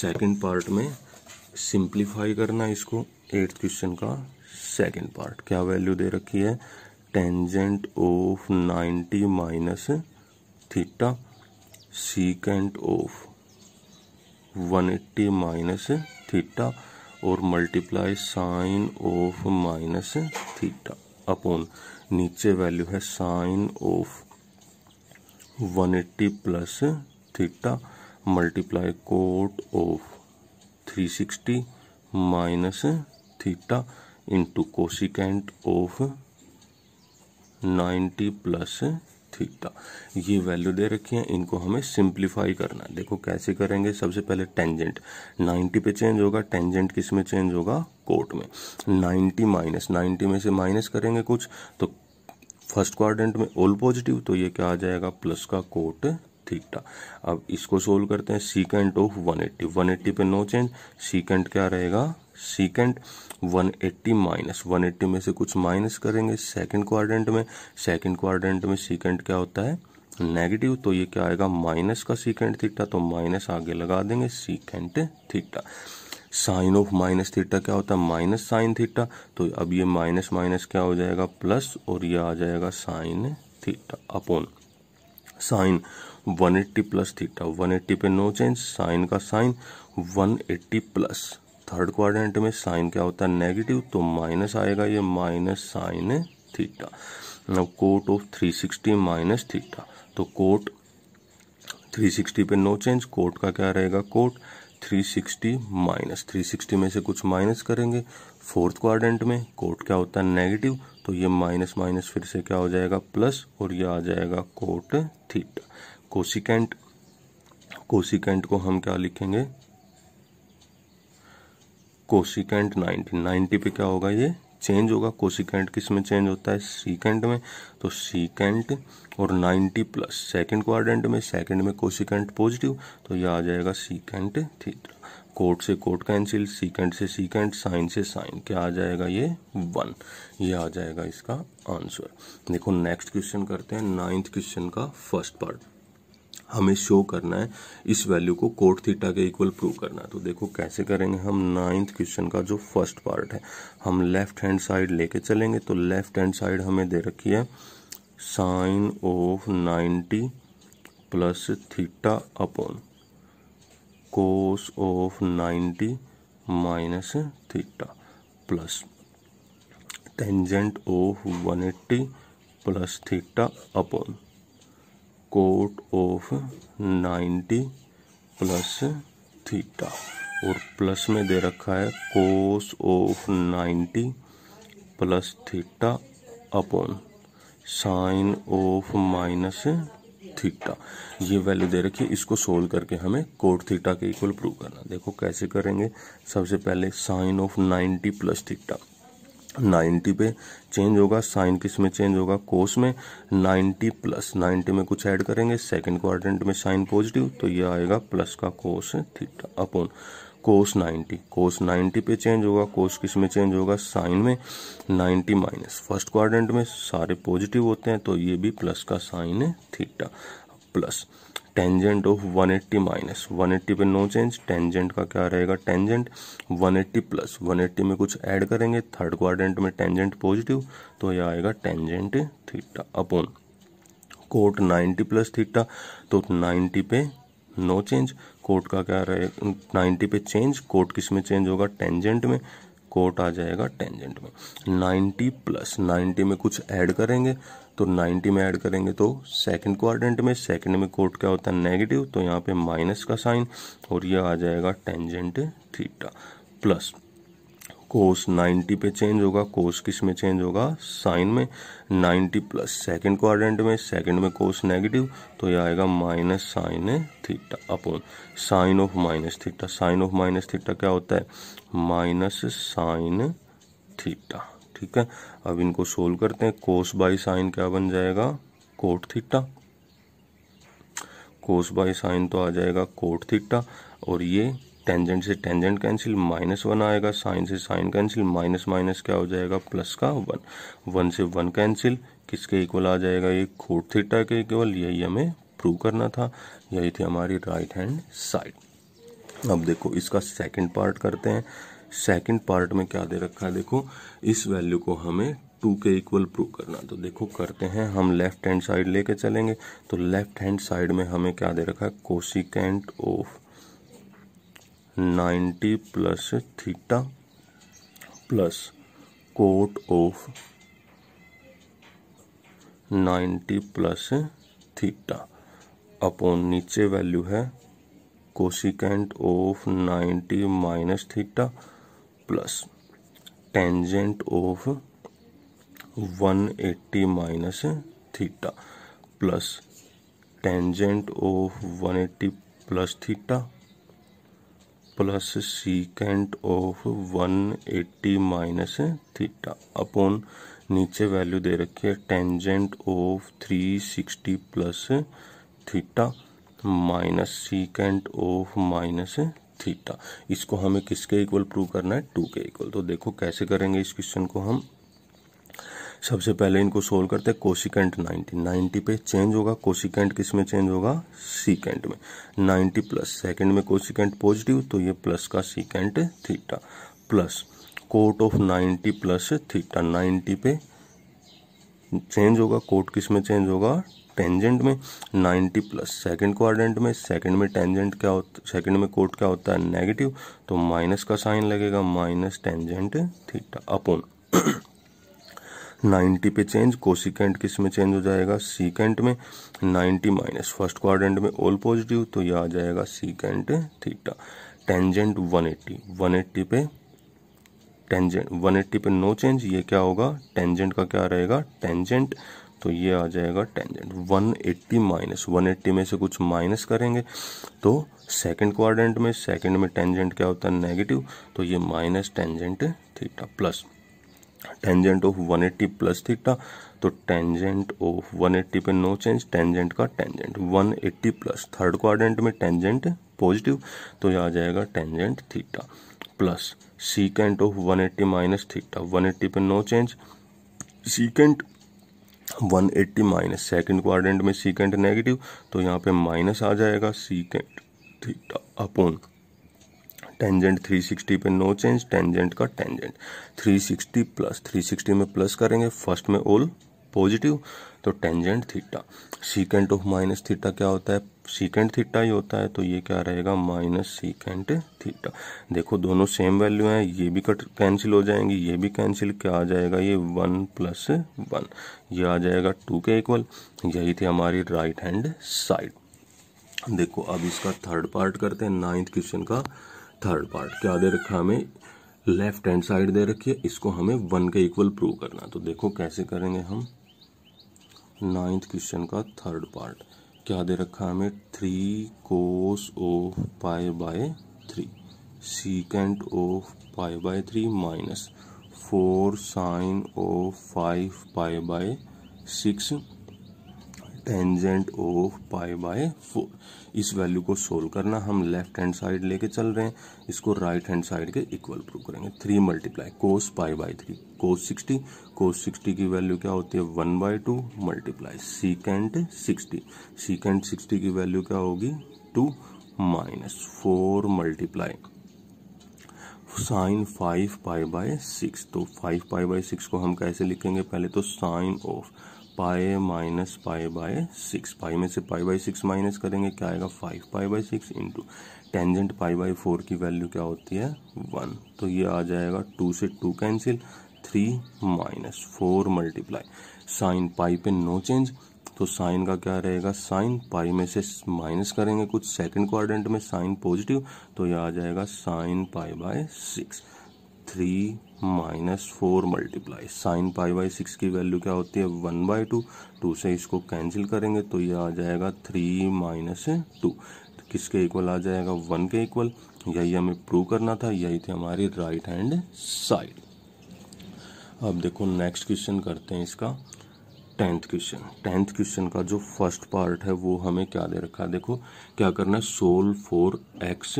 second part में simplify करना इसको एट्थ क्वेश्चन का सेकंड पार्ट क्या वैल्यू दे रखी है tangent of 90 minus theta secant of 180 minus theta और multiply sine of minus theta upon नीचे वैल्यू है sine of 180 plus theta multiply cot of 360 minus theta into cosecant of 90 plus theta ये value दे रखी है इनको हमें सिंप्लीफाई करना है देखो कैसे करेंगे सबसे पहले टेंजेंट 90 पे चेंज होगा टेंजेंट किस में चेंज होगा कोट में 90 माइनस 90 में से माइनस करेंगे कुछ तो फर्स्ट क्वारेंट में ऑल पॉजिटिव तो ये क्या आ जाएगा प्लस का कोट थीटा अब इसको सोल्व करते हैं सीकेंट ऑफ 180 180 पे नो चेंज सीकेंट क्या रहेगा सीकेंट 180 माइनस 180 में से कुछ माइनस करेंगे सेकंड क्वारेंट में सेकंड क्वारेंट में सीकेंट क्या होता है नेगेटिव तो ये क्या आएगा माइनस का सीकेंट थीटा तो माइनस आगे लगा देंगे secant theta sine of minus theta क्या होता है माइनस साइन थीटा तो अब ये माइनस माइनस क्या हो जाएगा प्लस और ये आ जाएगा sine theta upon sine 180 plus theta 180 पे नो चेंज साइन का साइन 180 प्लस थर्ड क्वाड्रेंट में साइन क्या होता है नेगेटिव तो माइनस आएगा ये minus sine theta now cot of 360 minus theta तो कोट 360 पे नो चेंज कोट का क्या रहेगा कोट 360 माइनस 360 में से कुछ माइनस करेंगे फोर्थ क्वाड्रेंट में कोट क्या होता है नेगेटिव तो ये माइनस माइनस फिर से क्या हो जाएगा प्लस और ये आ जाएगा कोट थीटा कोसिकेंट कोसिकेंट को हम क्या लिखेंगे कोसिकेंट 90 90 पे क्या होगा ये चेंज होगा कोसिकेंट किस में चेंज होता है सीकेंट में तो सीकेंट और 90 प्लस सेकेंड क्वारेंट में सेकेंड में कोसिकेंट पॉजिटिव तो ये आ जाएगा सीकेंट थीटा कोट से कोट कैंसिल सीकेंट से सीकेंट साइन से साइन क्या आ जाएगा ये वन ये आ जाएगा इसका आंसर देखो नेक्स्ट क्वेश्चन करते हैं नाइन्थ क्वेश्चन का फर्स्ट पार्ट हमें शो करना है इस वैल्यू को कोट थीटा के इक्वल प्रूव करना है तो देखो कैसे करेंगे हम नाइन्थ क्वेश्चन का जो फर्स्ट पार्ट है हम लेफ्ट हैंड साइड लेके चलेंगे तो लेफ्ट हैंड साइड हमें दे रखी है sine of ninety plus theta upon cos of ninety minus theta plus tangent of one eighty plus theta upon cot of 90 plus theta और प्लस में दे रखा है cos of 90 plus theta upon sine of minus theta ये value दे रखी है इसको सोल्व करके हमें कोट थीटा के इक्वल प्रूव करना देखो कैसे करेंगे सबसे पहले sine of 90 plus theta ninety पे चेंज होगा साइन किस में चेंज होगा कोस में नाइन्टी प्लस नाइन्टी में कुछ ऐड करेंगे सेकंड क्वारेंट में साइन पॉजिटिव तो ये आएगा प्लस का कोस थीटा अपोन कोस 90 कोस 90 पे चेंज होगा कोस किस में चेंज होगा साइन में 90 माइनस फर्स्ट क्वारेंट में सारे पॉजिटिव होते हैं तो ये भी प्लस का साइन है theta plus tangent of 180 minus eighty पे नो चेंज टेंजेंट का क्या रहेगा टेंजेंट 180 प्लस 180 में कुछ ऐड करेंगे थर्ड क्वाड्रेंट में टेंजेंट पॉजिटिव तो यह आएगा tangent theta upon cot 90 plus theta तो 90 पे नो चेंज कोट का क्या रहेगा 90 पे चेंज कोट किस में चेंज होगा टेंजेंट में कोट आ जाएगा टेंजेंट में 90 प्लस 90 में कुछ ऐड करेंगे तो 90 में ऐड करेंगे तो सेकंड क्वाड्रेंट में सेकंड में कोट क्या होता है नेगेटिव तो यहाँ पे माइनस का साइन और ये आ जाएगा टेंजेंट थीटा प्लस कोस 90 पे चेंज होगा कोस किस में चेंज होगा साइन में 90 प्लस सेकंड क्वाड्रेंट में सेकंड में कोस नेगेटिव तो ये आएगा minus sine theta upon sine of minus theta sine of minus theta क्या होता है माइनस साइन थीटा ठीक है अब इनको सोल्व करते हैं कोस बाई साइन क्या बन जाएगा cot theta cos by sine तो आ जाएगा कोट थीटा और ये टेंजेंट से टेंजेंट कैंसिल माइनस वन आएगा साइन से साइन कैंसिल माइनस माइनस क्या हो जाएगा प्लस का वन वन से वन कैंसिल किसके इक्वल आ जाएगा ये कोट थीटा के इक्वल यही हमें प्रूव करना था यही थी हमारी राइट हैंड साइड अब देखो इसका सेकंड पार्ट करते हैं सेकंड पार्ट में क्या दे रखा है देखो इस वैल्यू को हमें टू के इक्वल प्रूव करना तो देखो करते हैं हम लेफ्ट हैंड साइड लेके चलेंगे तो लेफ्ट हैंड साइड में हमें क्या दे रखा है cosecant of 90 plus theta plus cot of 90 plus theta upon नीचे वैल्यू है cosecant of 90 minus theta plus tangent of 180 minus theta plus tangent of 180 plus theta plus secant of 180 minus theta upon नीचे value दे रखी है tangent of 360 plus theta minus secant of minus theta इसको हमें किसके equal prove करना है to के इक्वल तो देखो कैसे करेंगे इस क्वेश्चन को हम सबसे पहले इनको सोल्व करते हैं कोशिकेंट 90 90 पे चेंज होगा कोशिकेंट किस में चेंज होगा सीकेंट में 90 प्लस सेकेंड में कोशिकेंट पॉजिटिव तो ये प्लस का secant theta plus cot of 90 plus theta 90 पे चेंज होगा कोट किस में चेंज होगा टेंजेंट में 90 प्लस सेकंड क्वाड्रेंट में सेकंड में टेंजेंट क्या होता सेकंड में कोट क्या होता है नेगेटिव तो माइनस का साइन लगेगा माइनस टेंजेंट थीटा अपोन 90 पे चेंज कोसिकेंट किस में चेंज हो जाएगा सीकेंट में 90 माइनस फर्स्ट क्वाड्रेंट में ऑल पॉजिटिव तो यह आ जाएगा सीकेंट थीटा टेंजेंट 180 180 पे टेंजेंट 180 पे नो चेंज ये क्या होगा टेंजेंट का क्या रहेगा टेंजेंट तो ये आ जाएगा टेंजेंट 180 एट्टी माइनस वन में से कुछ माइनस करेंगे तो सेकंड क्वाड्रेंट में सेकंड में टेंजेंट क्या होता है नेगेटिव तो ये minus tangent theta plus tangent of 180 plus theta तो टेंजेंट ऑफ 180 पे नो चेंज टेंजेंट का टेंजेंट 180 प्लस थर्ड क्वाड्रेंट में टेंजेंट पॉजिटिव तो ये आ जाएगा tangent theta plus secant of one eighty minus theta eighty पे no change secant 180 minus second quadrant में सीकेंट नेगेटिव तो यहाँ पे माइनस आ जाएगा सीकेंट थीटा अपोन टेंजेंट 360 पे नो चेंज टेंजेंट का टेंजेंट 360 प्लस 360 में प्लस करेंगे फर्स्ट में ओल पॉजिटिव तो tangent theta secant of minus theta क्या होता है सीकेंट थीटा ही होता है तो ये क्या रहेगा माइनस सीकेंट थीटा देखो दोनों सेम वैल्यू हैं ये भी कट कैंसिल हो जाएंगी ये भी कैंसिल क्या आ जाएगा ये वन प्लस वन ये आ जाएगा टू के इक्वल यही थी हमारी राइट हैंड साइड देखो अब इसका थर्ड पार्ट करते हैं नाइन्थ क्वेश्चन का थर्ड पार्ट क्या दे रखा हमें लेफ्ट हैंड साइड दे रखी है इसको हमें वन के इक्वल प्रूव करना तो देखो कैसे करेंगे हम नाइन्थ क्वेश्चन का थर्ड पार्ट क्या दे रखा है हमें three cos of pi by three secant of pi by three minus four sine of five pi by six tangent of pi by four इस वैल्यू को सोल्व करना हम लेफ्ट हैंड साइड लेके चल रहे हैं इसको राइट हैंड साइड के इक्वल प्रूव करेंगे three multiply cos pi by three cos sixty cos sixty की वैल्यू क्या होती है one by two multiply secant sixty secant sixty की वैल्यू क्या होगी two minus four multiply sine five pi by six तो five pi by six को हम कैसे लिखेंगे पहले तो sine of pi minus pi by six pi में से पाई बाय सिक्स माइनस करेंगे क्या आएगा five pi by six into tangent pi by four की वैल्यू क्या होती है वन तो ये आ जाएगा टू से two cancel three minus four multiply sine pi पे नो चेंज तो साइन का क्या रहेगा साइन पाई में से माइनस करेंगे कुछ सेकंड क्वारेंट में साइन पॉजिटिव तो ये आ जाएगा sine pi by six three minus four multiply sine pi by six की वैल्यू क्या होती है वन बाई टू टू से इसको कैंसिल करेंगे तो ये आ जाएगा थ्री माइनस टू तो किसके इक्वल आ जाएगा वन के इक्वल यही हमें प्रूव करना था यही थी हमारी राइट हैंड साइड अब देखो नेक्स्ट क्वेश्चन करते हैं इसका टेंथ क्वेश्चन टेंथ क्वेश्चन का जो फर्स्ट पार्ट है वो हमें क्या दे रखा है देखो क्या करना है solve for x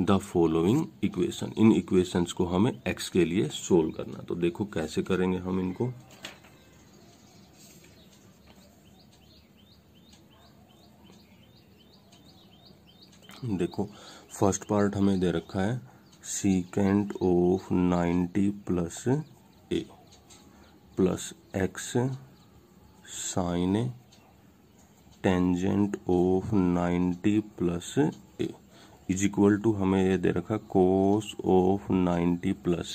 the following equation इन इक्वेशंस को हमें एक्स के लिए सोल्व करना तो देखो कैसे करेंगे हम इनको देखो फर्स्ट पार्ट हमें दे रखा है secant of 90 plus A plus x sine tangent of 90 plus is equal to हमें ये दे रखा कोस ऑफ 90 प्लस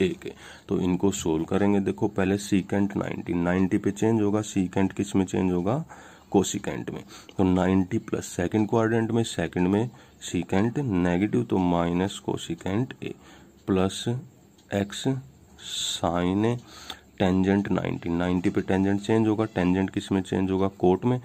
ए के तो इनको सोल्व करेंगे देखो पहले सीकेंट 90 90 पे चेंज होगा सीकेंट किस में चेंज होगा कोसिकेंट में तो 90 प्लस सेकेंड क्वारेंट में सेकेंड में सीकेंट नेगेटिव तो minus cosecant A plus x sine A tangent 90 90 पे टेंजेंट चेंज होगा टेंजेंट किस में चेंज होगा कोट में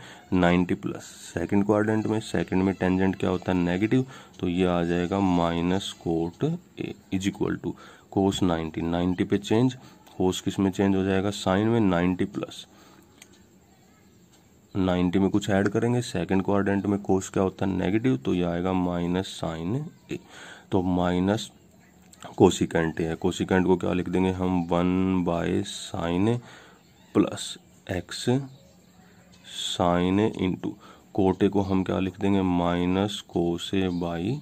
90 प्लस सेकंड क्वाड्रेंट में सेकंड में टेंजेंट क्या होता है नेगेटिव तो ये आ जाएगा minus cot A is equal to cos 90 90 पे चेंज कोस किस में चेंज हो जाएगा साइन में 90 प्लस 90 में कुछ ऐड करेंगे सेकंड क्वाड्रेंट में कोस क्या होता है नेगेटिव तो ये आएगा माइनस साइन ए तो माइनस कोशिकेंट है कोशिकेंट को क्या लिख देंगे हम one by sine plus x sine into cot A को हम क्या लिख देंगे माइनस कोसे बाई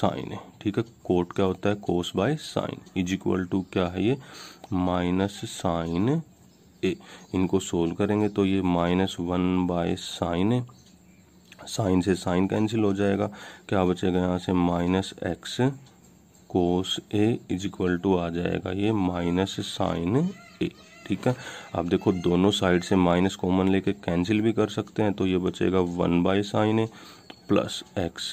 साइन है ठीक है कोट क्या होता है cos by sine is equal to क्या है ये माइनस साइन ए इनको सोल्व करेंगे तो ये minus one by sine sine से साइन कैंसिल हो जाएगा क्या बचेगा यहाँ से minus x cos A is equal to आ जाएगा ये माइनस साइन ए ठीक है आप देखो दोनों साइड से माइनस कॉमन लेके कैंसिल भी कर सकते हैं तो ये बचेगा one by sine A plus x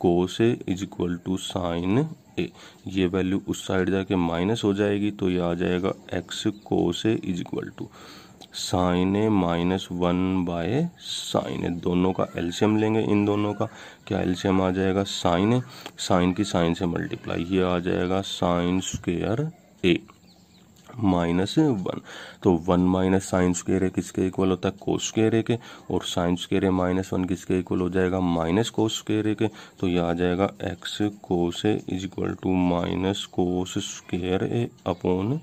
cos A is equal to sine A ये वैल्यू उस साइड जाके माइनस हो जाएगी तो ये आ जाएगा x cos A is equal to sine A minus one by sine A दोनों का एल्शियम लेंगे इन दोनों का क्या एल्शियम आ जाएगा साइन ए साइन की साइन से मल्टीप्लाई ये आ जाएगा sine square A minus one तो one minus sine square A किसके इक्वल होता है कोस स्केयर ए के और sine square A minus one किसके इक्वल हो जाएगा माइनस कोस स्केयर ए के तो यह आ जाएगा x cos A is equal to minus cos square A upon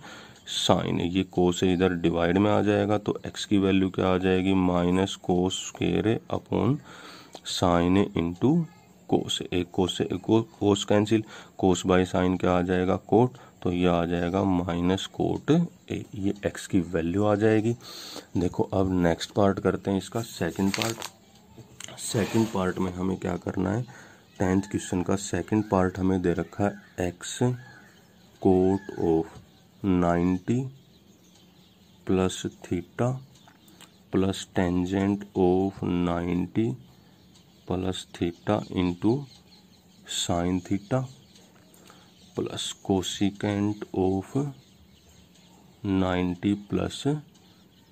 sine ये कोस है इधर डिवाइड में आ जाएगा तो एक्स की वैल्यू क्या आ जाएगी minus cos square upon sine into cos एक कोस से एक cos cancel cos by sine क्या आ जाएगा कोट तो ये आ जाएगा माइनस कोट ए ये एक्स की वैल्यू आ जाएगी देखो अब नेक्स्ट पार्ट करते हैं इसका सेकंड पार्ट सेकंड पार्ट में हमें क्या करना है टेंथ क्वेश्चन का सेकंड पार्ट हमें दे रखा है x cot of ninety plus theta plus tangent of ninety plus theta into sine theta plus cosecant of ninety plus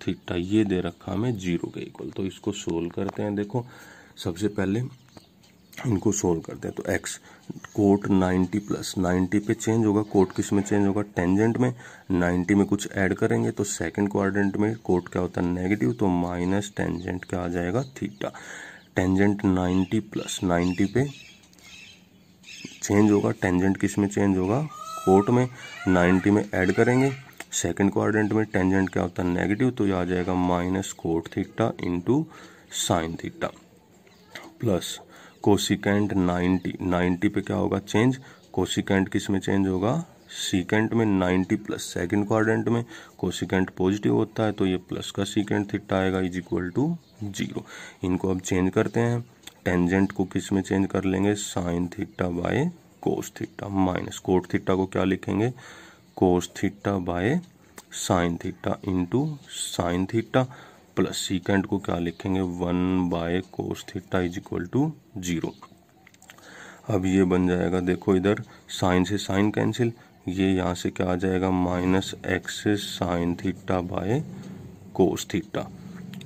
theta ये दे रखा हमें जीरो के इक्वल तो इसको सोल्व करते हैं देखो सबसे पहले इनको सोल्व करते हैं तो एक्स कोट 90 प्लस 90 पे चेंज होगा कोट किस में चेंज होगा टेंजेंट में 90 में कुछ ऐड करेंगे तो सेकंड क्वाड्रेंट में कोट क्या होता है नेगेटिव तो माइनस टेंजेंट क्या आ जाएगा थीटा टेंजेंट 90 प्लस 90 पे चेंज होगा टेंजेंट किस में चेंज होगा कोट में 90 में ऐड करेंगे सेकंड क्वारेंट में टेंजेंट क्या होता है नेगेटिव तो यह आ जाएगा minus cot theta into sine theta plus cosecant 90 90 पे क्या होगा चेंज कोशिकेंट किस में चेंज होगा सीकेंट में 90 प्लस सेकेंड क्वारेंट में कोसिकेंट पॉजिटिव होता है तो ये प्लस का सीकेंट थिट्टा आएगा इज इक्वल टू जीरो इनको अब चेंज करते हैं टेंजेंट को किस में चेंज कर लेंगे sine theta by cos theta minus cot theta को क्या लिखेंगे cos theta by sine theta into sine theta plus secant को क्या लिखेंगे one by cos theta is equal to zero अब ये बन जाएगा देखो इधर साइन से साइन कैंसिल ये यहाँ से क्या आ जाएगा minus x sine theta by cos theta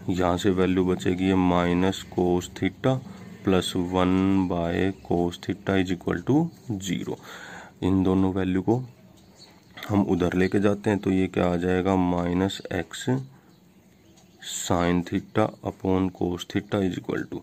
यहाँ से वैल्यू बचेगी ये minus cos theta plus one by cos theta is equal to zero इन दोनों वैल्यू को हम उधर लेके जाते हैं तो ये क्या आ जाएगा minus x sine theta upon cos theta is equal to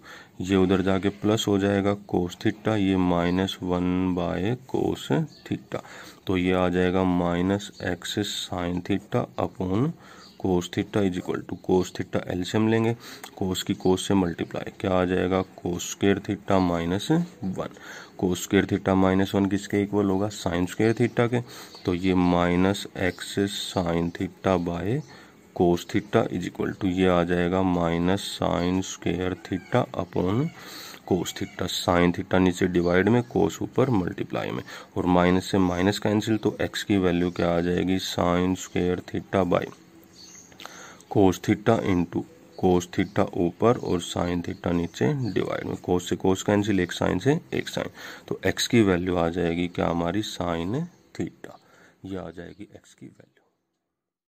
ये उधर जाके प्लस हो जाएगा कोस थीटा ये minus one by cos theta तो ये आ जाएगा minus x sine theta upon cos theta is equal to cos theta LCM लेंगे कोस की कोस से मल्टीप्लाई क्या आ जाएगा cos square theta minus one cos square theta minus one किसके इक्वल होगा साइन स्केयर थीटा के तो ये minus x sine theta by cos theta is equal to ये आ जाएगा minus sine square theta upon cos theta sine theta नीचे divide में कोस ऊपर मल्टीप्लाई में और माइनस से माइनस कैंसिल तो एक्स की वैल्यू क्या आ जाएगी sine square theta by cos theta into cos theta ऊपर और साइन थीटा नीचे डिवाइड में कोस से कोस कैंसिल एक साइन से एक साइन तो एक्स की वैल्यू आ जाएगी क्या हमारी साइन थीटा ये आ जाएगी एक्स की वैल्यू